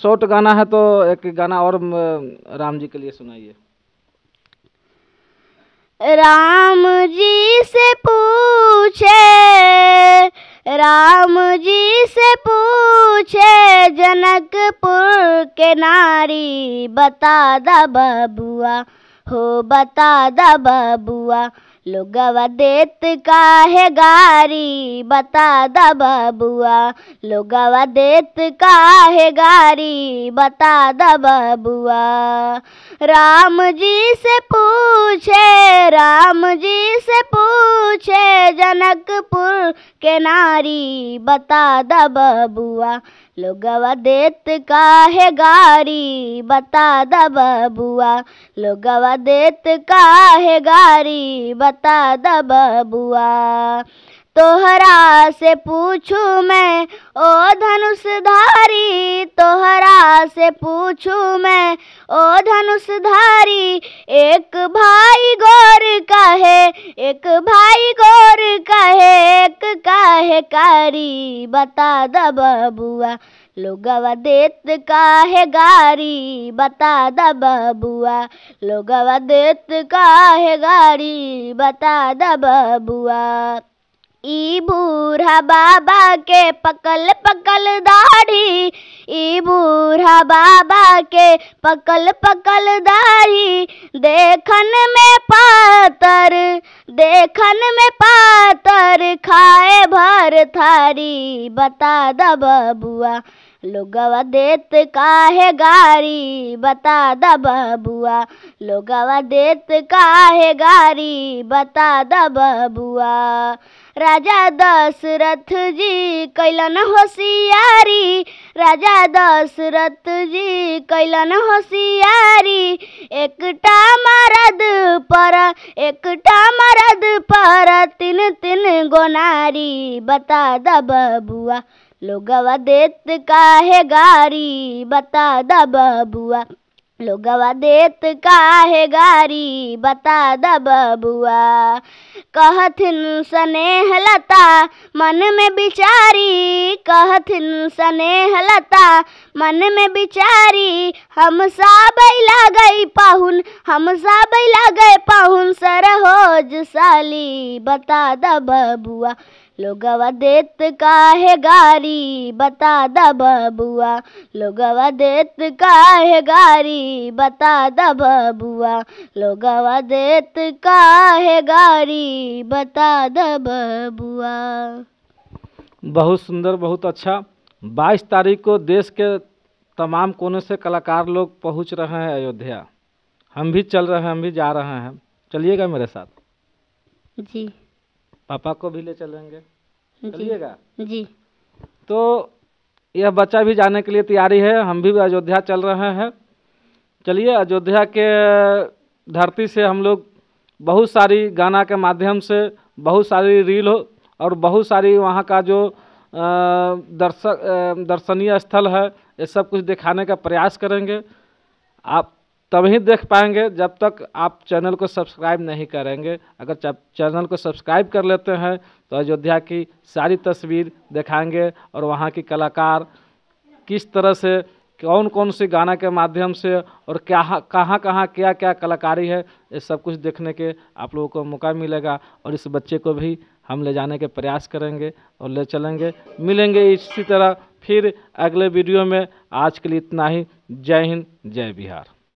short गाना है तो एक गाना और राम जी के लिए सुनाइए राम जी से पूछे राम जी से पूछे जनकपुर के नारी बता दा बबुआ हो बता दा बबुआ लोगवा देत काहे गारी बता दा बबुआ लोगवा देत काहे गारी बता दा बबुआ राम जी से पूछे राम जी से पूछे जनकपुर के नारी बता द बबुआ लोगवा देत काहे गारी बता द बबुआ लोगवा देत काहे गारी बता द बबुआ तोहरा से पूछू मैं ओ धनुषधारी तोहरा से पूछू मैं ओ धनुषधारी एक भाई गोर का है एक भाई गोर कहे एक काहे कारी बता द बबुआ लोगवा देत काहे गारी बता द बबुआ लोगवा देत काहे गारी बता द बबुआ ई बूढ़ा बाबा के पकल पकल दाढ़ी ई बूढ़ा बाबा के पकल पकल दाढ़ी देखन में पातर देखन में पातर खाए भर थारी बता द बबुआ लोगवा देत काहे गारी बता द बबुआ लोगवा देत काहे गारी बता द बबुआ राजा दशरथ जी कैलन होशियारी राजा दशरथ जी कैलन होशियारी एकटा मरद पर एकटा मरद पर तीन तीन गोनारी बता द बबुआ लोगवा देत है गारी बता दा बबुआ लोगवा देत काहे गारी बता द बबुआ कहथिन स्नेह लता मन में बिचारी कहथिन स्नेह लता मन में बिचारी हम सा बैला गई पाहुन हम सा बैला गए पाहुन सरहोज साली बता द बबुआ लोगवा देत काहे गारी बता द बबुआ लोगवा देत काहे गारी बता द बबुआ लोगवा देत का है गारी बता द बबुआ बहुत सुंदर बहुत अच्छा 22 तारीख को देश के तमाम कोने से कलाकार लोग पहुंच रहे हैं अयोध्या हम भी चल रहे हैं हम भी जा रहे हैं चलिएगा मेरे साथ जी पापा को भी ले चलेंगे चलिएगा जी तो यह बच्चा भी जाने के लिए तैयारी है हम भी अयोध्या चल रहे हैं चलिए अयोध्या के धरती से हम लोग बहुत सारी गाना के माध्यम से बहुत सारी रील हो और बहुत सारी वहाँ का जो दर्शक दर्शनीय स्थल है ये सब कुछ दिखाने का प्रयास करेंगे आप तभी देख पाएंगे जब तक आप चैनल को सब्सक्राइब नहीं करेंगे अगर चैनल को सब्सक्राइब कर लेते हैं तो अयोध्या की सारी तस्वीर दिखाएंगे और वहाँ की कलाकार किस तरह से कौन कौन से गाना के माध्यम से और क्या कहाँ कहाँ क्या क्या कलाकारी है ये सब कुछ देखने के आप लोगों को मौका मिलेगा और इस बच्चे को भी हम ले जाने के प्रयास करेंगे और ले चलेंगे मिलेंगे इसी तरह फिर अगले वीडियो में आज के लिए इतना ही जय हिंद जय बिहार